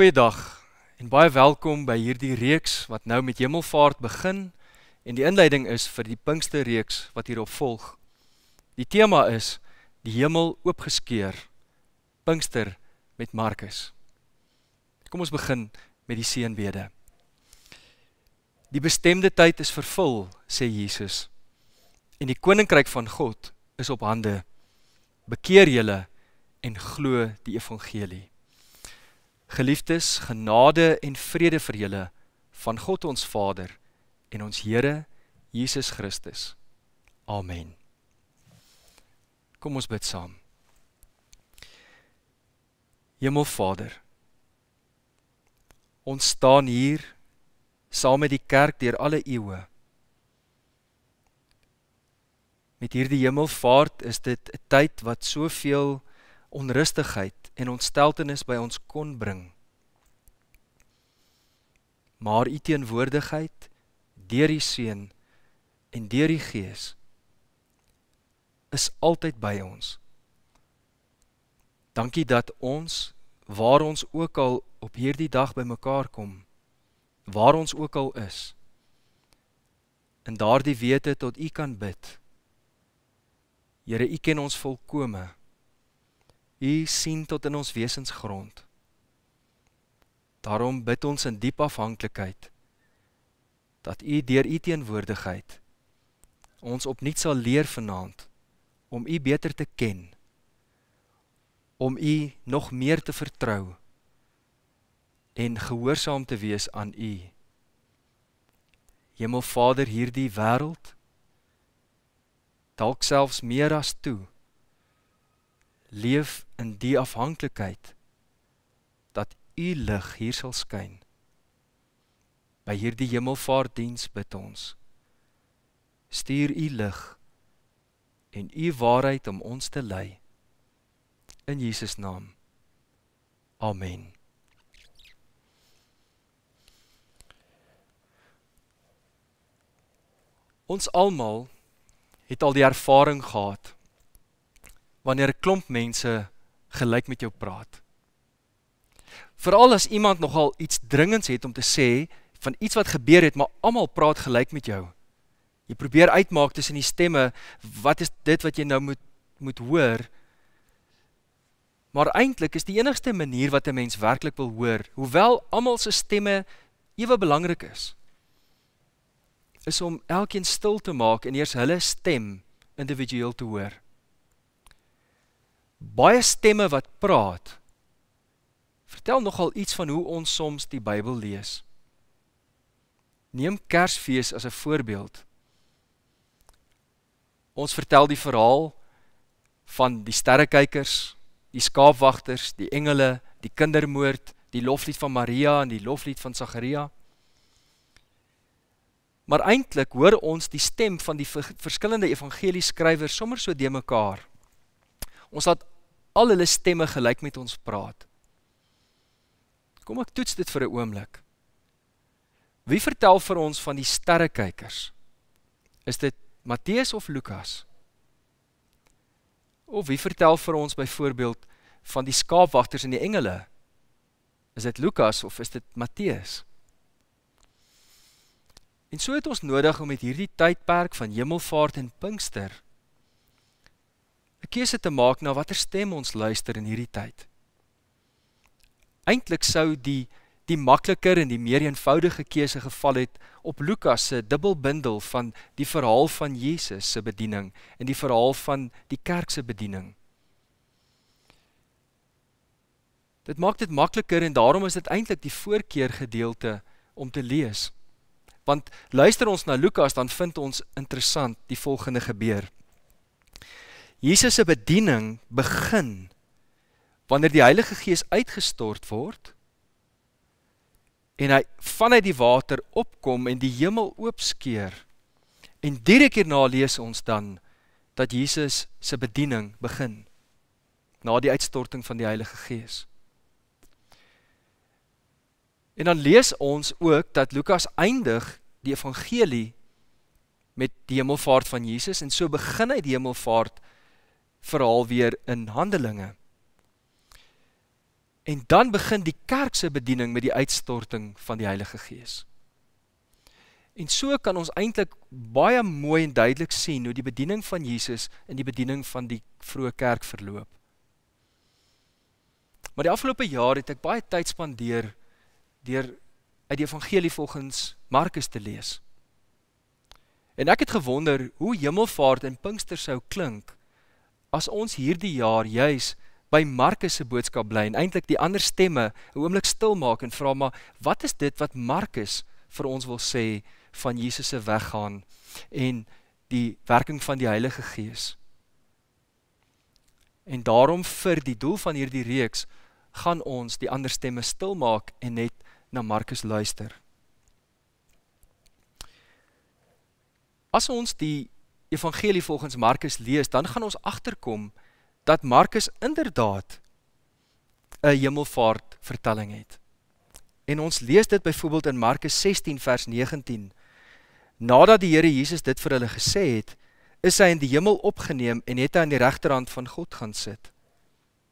Goeiedag en baie welkom by hierdie reeks wat nou met Hemelvaart begin en die inleiding is vir die Pinkster reeks wat hierop volg. Die tema is die hemel oopgeskeur. Pinkster met Markus. Kom ons begin met die seënbede. Die bestemde tyd is vervul, sê Jesus. En die koninkryk van God is op hande. Bekeer julle en glo die evangelie. Geliefdes, genade en vrede vir julle van God ons Vader en ons Here Jesus Christus. Amen. Kom ons bid saam. Hemelvader, ons staan hier saam met die kerk deur alle eeue. Met hierdie hemelvaart is dit 'n tyd wat soveel onrustigheid en ontsteltenis by ons kon bring. Maar u teenwoordigheid deur die seun en deur die gees is altyd by ons. Dankie dat ons waar ons ook al op hierdie dag bymekaar kom, waar ons ook al is, in daardie wete tot u kan bid. Here, u ken ons volkome. U sien tot in ons wesensgrond. Daarom bid ons in diep afhanklikheid dat U deur U teenwoordigheid ons opnuut sal leer vanaand om U beter te ken, om U nog meer te vertrou en gehoorsaam te wees aan U. Hemelvader, hierdie wêreld dalk selfs meer as toe leef in die afhanklikheid dat u lig hier sal skyn. By hierdie hemelvaartdiens bid ons. Stuur u lig en u waarheid om ons te lei. In Jesus naam. Amen. Ons almal het al die ervaring gehad wanneer 'n klomp mense gelyk met jou praat. Veral as iemand nogal iets dringends het om te sê van iets wat gebeur het, maar almal praat gelyk met jou. Jy probeer uitmaak tussen die stemme, wat is dit wat jy nou moet moet hoor? Maar eintlik is die enigste manier wat 'n mens werklik wil hoor, hoewel almal se stemme ewe belangrik is, is om elkeen stil te maak en eers hulle stem individueel te hoor baie stemme wat praat vertel nogal iets van hoe ons soms die Bybel lees. Neem Kersfees as 'n voorbeeld. Ons vertel die verhaal van die sterrekykers, die skaapwagters, die engele, die kindermoord, die loflied van Maria en die loflied van Sagaria. Maar eintlik hoor ons die stem van die verskillende evangelieskrywers sommer so de mekaar. Ons laat al hulle stemme gelyk met ons praat. Kom ek toets dit vir 'n oomblik. Wie vertel vir ons van die sterrekykers? Is dit Matteus of Lukas? Of wie vertel vir ons byvoorbeeld van die skaapwagters en die engele? Is dit Lukas of is dit Matteus? En so het ons nodig om met hierdie tydperk van Hemelvaart en Pinkster keuse te maak na watter stem ons luister in hierdie tyd. Eintlik sou die die makliker en die meer eenvoudige keuse geval het op Lukas se dubbelbindel van die verhaal van Jesus se bediening en die verhaal van die kerk se bediening. Dit maak dit makliker en daarom is dit eintlik die voorkeur gedeelte om te lees. Want luister ons na Lukas dan vind ons interessant die volgende gebeur. Jesus se bediening begin wanneer die Heilige Gees uitgestort word en hy vanuit die water opkom en die hemel oopskeur. En direk hierna lees ons dan dat Jesus se bediening begin na die uitstorting van die Heilige Gees. En dan lees ons ook dat Lukas eindig die evangelie met die hemelvaart van Jesus en so begin hy die hemelvaart verhaal weer in Handelinge. En dan begin die kerk se bediening met die uitstorting van die Heilige Gees. En so kan ons eintlik baie mooi en duidelik sien hoe die bediening van Jesus in die bediening van die vroeë kerk verloop. Maar die afgelope jaar het ek baie tyd spandeer deur uit die evangelie volgens Markus te lees. En ek het gewonder hoe hemelvaart en Pinkster sou klink as ons hierdie jaar juis by Markus se boodskap bly en eintlik die ander stemme 'n oomblik stil maak en vra maar wat is dit wat Markus vir ons wil sê van Jesus se weggaan en die werking van die Heilige Gees. En daarom vir die doel van hierdie reeks gaan ons die ander stemme stil maak en net na Markus luister. As ons die evangelie volgens Markus lees, dan gaan ons achterkom dat Markus inderdaad een jimmelvaart vertelling het. En ons lees dit bijvoorbeeld in Markus 16 vers 19. Nadat die Heere Jezus dit vir hulle gesê het, is hy in die jimmel opgeneem en het hy in die rechterhand van God gaan sit.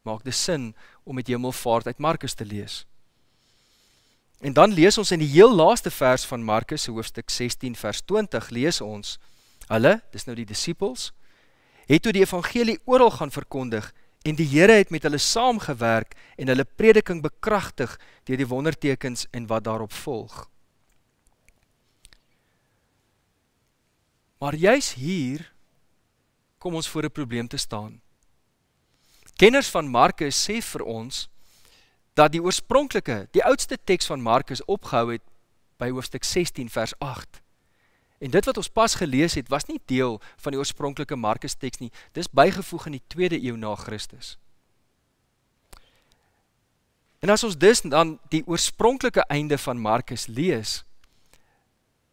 Maak dit sin om het jimmelvaart uit Markus te lees. En dan lees ons in die heel laaste vers van Markus, hoofdstuk 16 vers 20, lees ons, Hulle, dis nou die disippels, het toe die evangelie oral gaan verkondig en die Here het met hulle saamgewerk en hulle prediking bekragtig deur die wondertekens en wat daarop volg. Maar juis hier kom ons voor 'n probleem te staan. Kenners van Markus sê vir ons dat die oorspronklike, die oudste teks van Markus opgehou het by hoofstuk 16 vers 8. En dit wat ons pas gelees het, was nie deel van die oorspronklike Markus teks nie. Dis bygevoeg in die 2de eeu na Christus. En as ons dus dan die oorspronklike einde van Markus lees,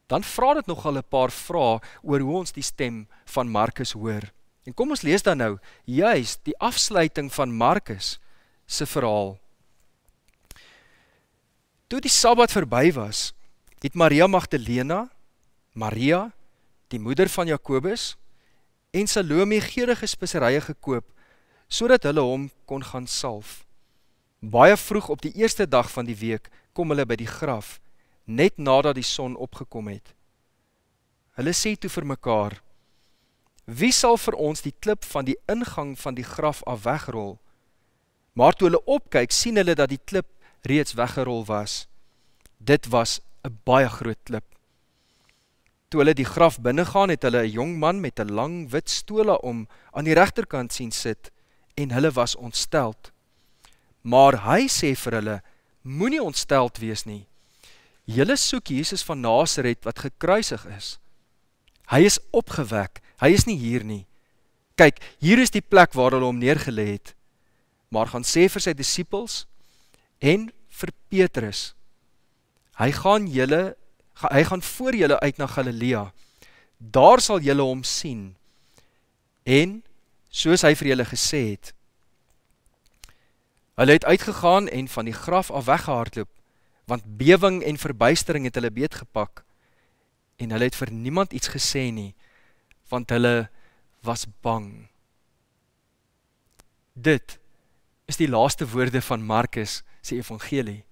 dan vra dit nog al 'n paar vrae oor hoe ons die stem van Markus hoor. En kom ons lees dan nou juis die afsluiting van Markus se verhaal. Toe die Sabbat verby was, het Maria Magdalena Maria, die moeder van Jakobus, en Salome geerige speserye gekoop sodat hulle hom kon gaan salf. Baie vroeg op die eerste dag van die week kom hulle by die graf, net nadat die son opgekom het. Hulle sê toe vir mekaar: "Wie sal vir ons die klip van die ingang van die graf af wegrol?" Maar toe hulle opkyk, sien hulle dat die klip reeds weggerol was. Dit was 'n baie groot klip. Toe hulle die graf binnegaan, het hulle 'n jong man met 'n lang wit stola om aan die regterkant sien sit en hulle was ontstel. Maar hy sê vir hulle: Moenie ontstel wees nie. Julle soek Jesus van Nasaret wat gekruisig is. Hy is opgewek. Hy is nie hier nie. Kyk, hier is die plek waar hulle hom neergelê het. Maar gaan sê vir sy disippels en vir Petrus: Hy gaan julle hy gaan voor julle uit na Galilea. Daar sal julle hom sien. En soos hy vir julle gesê het, hulle het uitgegaan en van die graf af weggehardloop, want bewing en verbuistering het hulle beetgepak en hulle het vir niemand iets gesê nie, want hulle was bang. Dit is die laaste woorde van Markus se evangelie.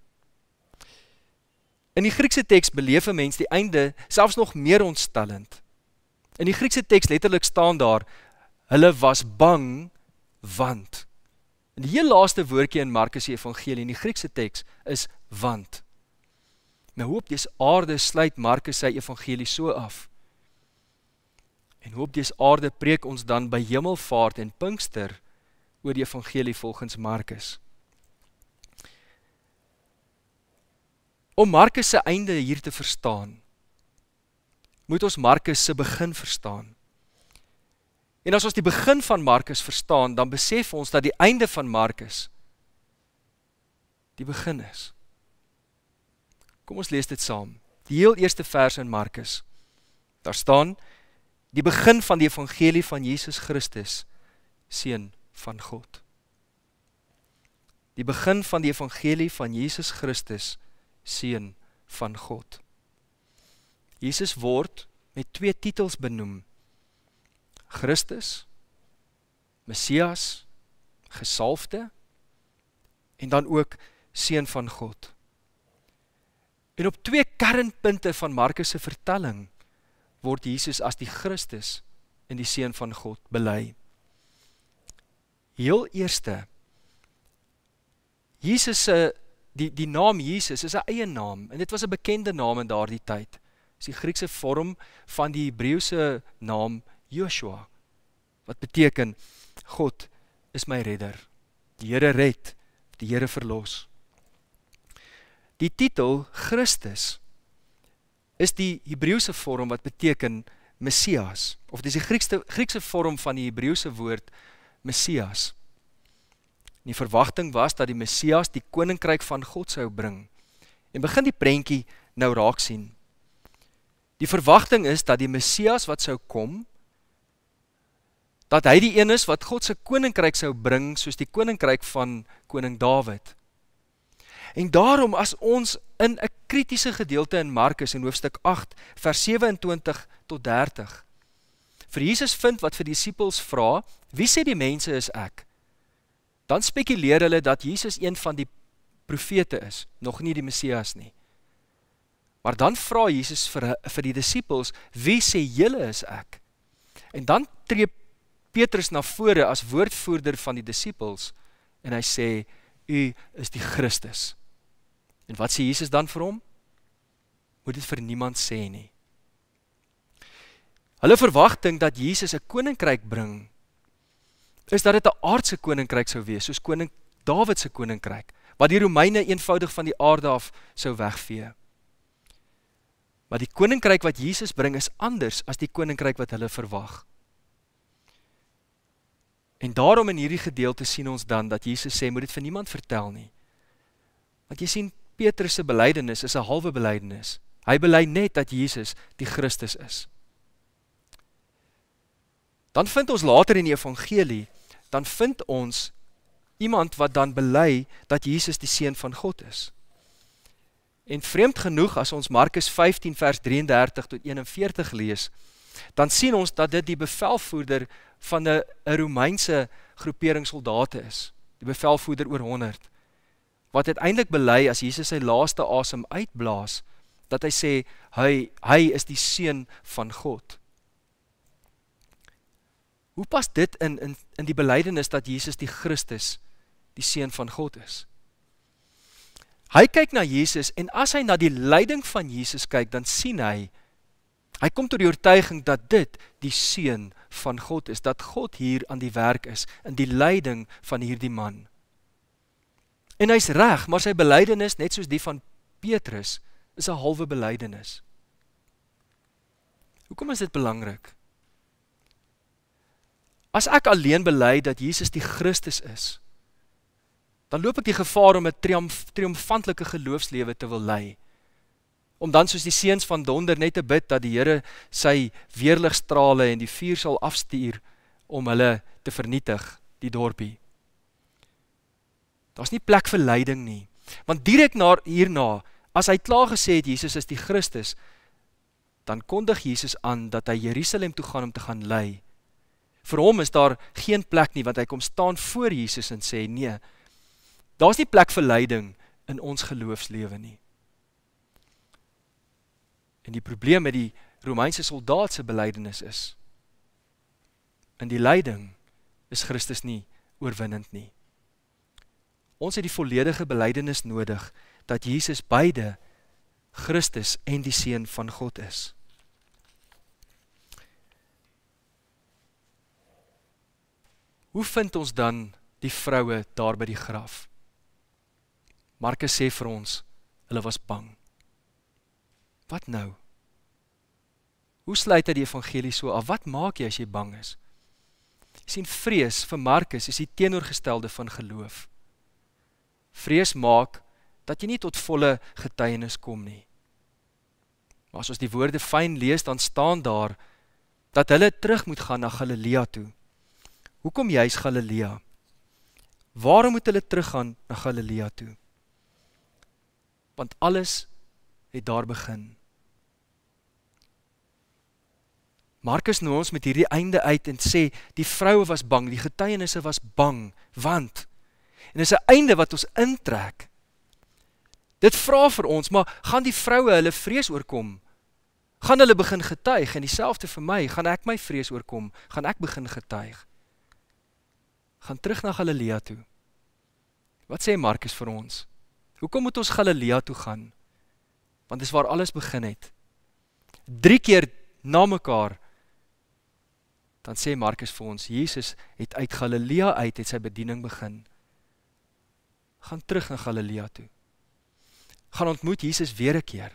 In die Griekse teks beleef 'n mens die einde selfs nog meer ontstellend. In die Griekse teks letterlik staan daar: Hulle was bang want. In die heel laaste woordjie in Markus se evangelie in die Griekse teks is want. Nou hoop dis aarde sluit Markus se evangelie so af. En hoop dis aarde preek ons dan by hemelvaart en Pinkster oor die evangelie volgens Markus. Om Markus se einde hier te verstaan, moet ons Markus se begin verstaan. En as ons die begin van Markus verstaan, dan besef ons dat die einde van Markus die begin is. Kom ons lees dit saam. Die heel eerste vers in Markus. Daar staan die begin van die evangelie van Jesus Christus, seun van God. Die begin van die evangelie van Jesus Christus seun van God. Jesus word met twee titels benoem. Christus, Messias, gesalfde en dan ook seun van God. En op twee kernpunte van Markus se vertelling word Jesus as die Christus en die seun van God bely. Heel eerste Jesus se die die naam Jesus is 'n eie naam en dit was 'n bekende naam in daardie tyd. Dis die Griekse vorm van die Hebreëse naam Joshua wat beteken God is my redder. Die Here red, die Here verlos. Die titel Christus is die Hebreëse vorm wat beteken Messias of dis die Griekse Griekse vorm van die Hebreëse woord Messias die verwachting was dat die Messias die koninkryk van God sou bring. En begin die prentjie nou raak sien. Die verwachting is dat die Messias wat sou kom, dat hy die een is wat God se koninkryk sou bring soos die koninkryk van koning Dawid. En daarom as ons in 'n kritiese gedeelte in Markus in hoofstuk 8 vers 27 tot 30 vir Jesus vind wat vir die disippels vra, wie sê die mense is ek? dan spekuleer hulle dat Jesus een van die profete is, nog nie die Messias nie. Maar dan vra Jesus vir vir die disippels, "Wie sê julle is ek?" En dan tree Petrus na vore as woordvoerder van die disippels en hy sê, "U is die Christus." En wat sê Jesus dan vir hom? Moet dit vir niemand sê nie. Hulle verwagting dat Jesus 'n koninkryk bring is dat dit 'n aardse koninkryk sou wees, soos koning Dawid se koninkryk, wat die Romeine eenvoudig van die aarde af sou wegvee. Maar die koninkryk wat Jesus bring is anders as die koninkryk wat hulle verwag. En daarom in hierdie gedeelte sien ons dan dat Jesus sê moet dit vir niemand vertel nie. Want jy sien Petrus se belydenis is 'n halwe belydenis. Hy bely net dat Jesus die Christus is. Dan vind ons later in die evangelie, dan vind ons iemand wat dan bely dat Jesus die seun van God is. En vreemd genoeg as ons Markus 15 vers 33 tot 41 lees, dan sien ons dat dit die bevelvoerder van 'n 'n Romeinse groepering soldate is, die bevelvoerder oor 100. Wat uiteindelik bely as Jesus sy laaste asem uitblaas, dat hy sê hy hy is die seun van God. Hoe pas dit in in in die belydenis dat Jesus die Christus, die seun van God is? Hy kyk na Jesus en as hy na die lyding van Jesus kyk, dan sien hy hy kom tot die oortuiging dat dit die seun van God is, dat God hier aan die werk is in die lyding van hierdie man. En hy's reg, maar sy belydenis, net soos die van Petrus, is 'n halwe belydenis. Hoekom is dit belangrik? As ek alleen bely dat Jesus die Christus is, dan loop ek die gevaar om 'n triomf, triomfantelike geloofslewe te wil lei. Om dan soos die seuns van donder net te bid dat die Here sy weerligstrale en die vuur sal afstuur om hulle te vernietig, die dorpie. Daar's nie plek vir lyding nie, want direk na hierna, as hy klaar gesê het Jesus is die Christus, dan kondig Jesus aan dat hy Jerusalem toe gaan om te gaan lei Vir hom is daar geen plek nie want hy kom staan voor Jesus en sê nee. Daar's nie plek vir lyding in ons geloofslewe nie. En die probleem met die Romeinse soldaat se belydenis is in die lyding is Christus nie oorwinnend nie. Ons het die volledige belydenis nodig dat Jesus beide Christus en die seun van God is. hoe vind ons dan die vroue daar by die graf? Markus sê vir ons, hulle was bang. Wat nou? Hoe sluit dit die evangelie so af? Wat maak jy as jy bang is? sien vrees vir Markus is die teenoorgestelde van geloof. Vrees maak dat jy nie tot volle getuienis kom nie. Maar as ons die woorde fyn lees, dan staan daar dat hulle terug moet gaan na Galilea toe hoekom juist Galilea? Waarom moet hulle teruggaan na Galilea toe? Want alles het daar begin. Markus nooi ons met hierdie einde uit en sê die vroue was bang, die getuienisse was bang, want en is 'n einde wat ons intrek. Dit vra vir ons, maar gaan die vroue hulle vrees oorkom? Gaan hulle begin getuig en dieselfde vir my, gaan ek my vrees oorkom? Gaan ek begin getuig? gaan terug na Galilea toe. Wat sê Markus vir ons? Hoekom moet ons Galilea toe gaan? Want dis waar alles begin het. 3 keer na mekaar dan sê Markus vir ons Jesus het uit Galilea uit het sy bediening begin. Gaan terug na Galilea toe. Gaan ontmoet Jesus weer 'n keer.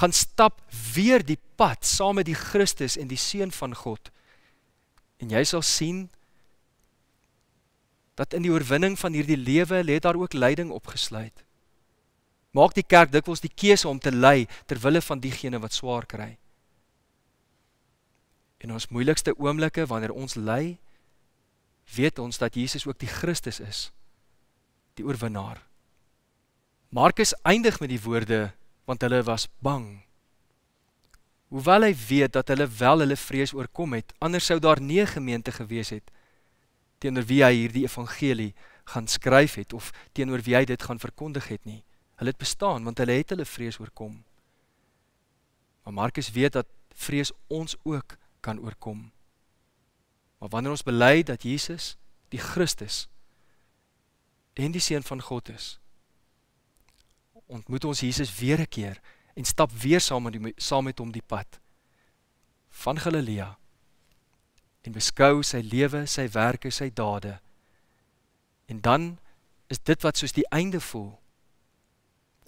Gaan stap weer die pad saam met die Christus en die seun van God. En jy sal sien dat in die oorwinning van hierdie lewe lê daar ook lyding opgesluit. Maak die kerk dikwels die keuse om te ly ter wille van diegene wat swaar kry. In ons moeilikste oomblikke wanneer ons ly, weet ons dat Jesus ook die Christus is, die oorwinnaar. Markus eindig met die woorde want hulle was bang. Hoewel hy weet dat hulle wel hulle vrees oorkom het, anders sou daar nie gemeente gewees het nie teenoor wie hy hierdie evangelie gaan skryf het of teenoor wie hy dit gaan verkondig het nie. Hulle het bestaan want hulle het hulle vrees oorkom. Maar Markus weet dat vrees ons ook kan oorkom. Maar wanneer ons bely dat Jesus die Christus en die seun van God is, ontmoet ons Jesus weer 'n keer en stap weer saam met hom die pad van Galilea en beskou sy lewe, sy werke, sy dade. En dan is dit wat soos die einde voel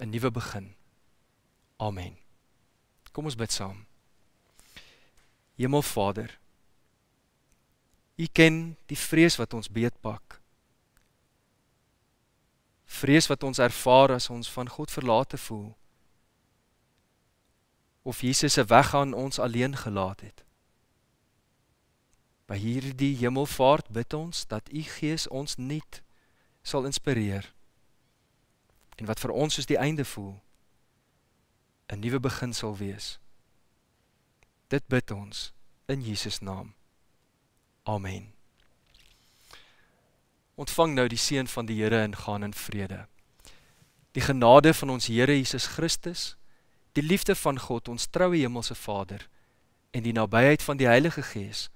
'n nuwe begin. Amen. Kom ons bid saam. Hemelvader, U ken die vrees wat ons beetpak. Vrees wat ons ervaar as ons van God verlate voel of Jesus se weg aan ons alleen gelaat het by hierdie hemelvaart bid ons dat u gees ons nuut sal inspireer en wat vir ons soos die einde voel 'n nuwe begin sal wees dit bid ons in Jesus naam amen ontvang nou die seën van die Here en gaan in vrede die genade van ons Here Jesus Christus die liefde van God ons troue hemelse Vader en die nabyheid van die Heilige Gees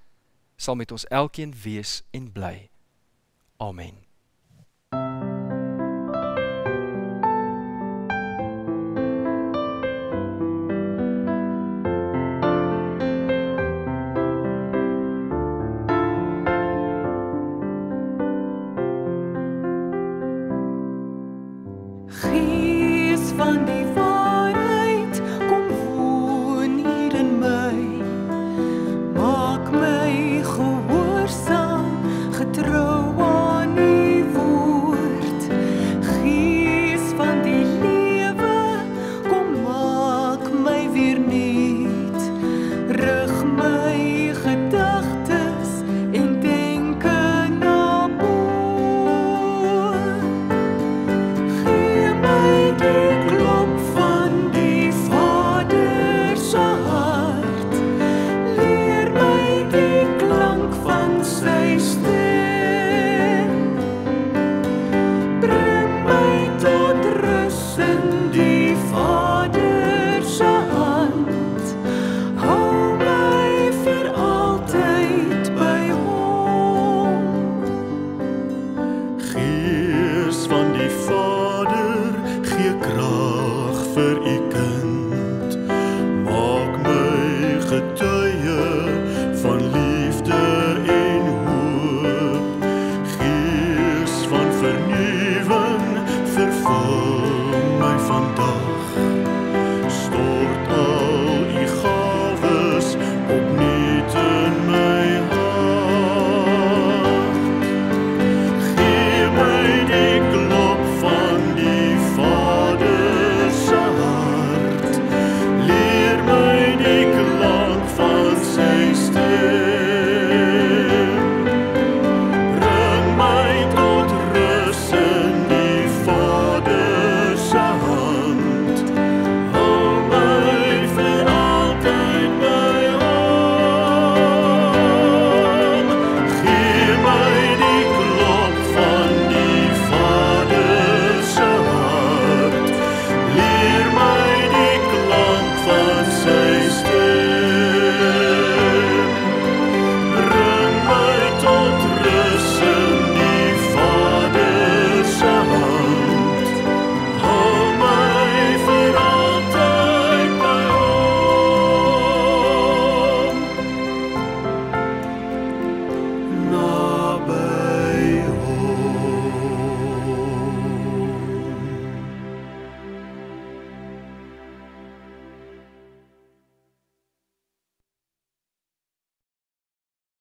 sal met ons elkeen wees en bly. Amen.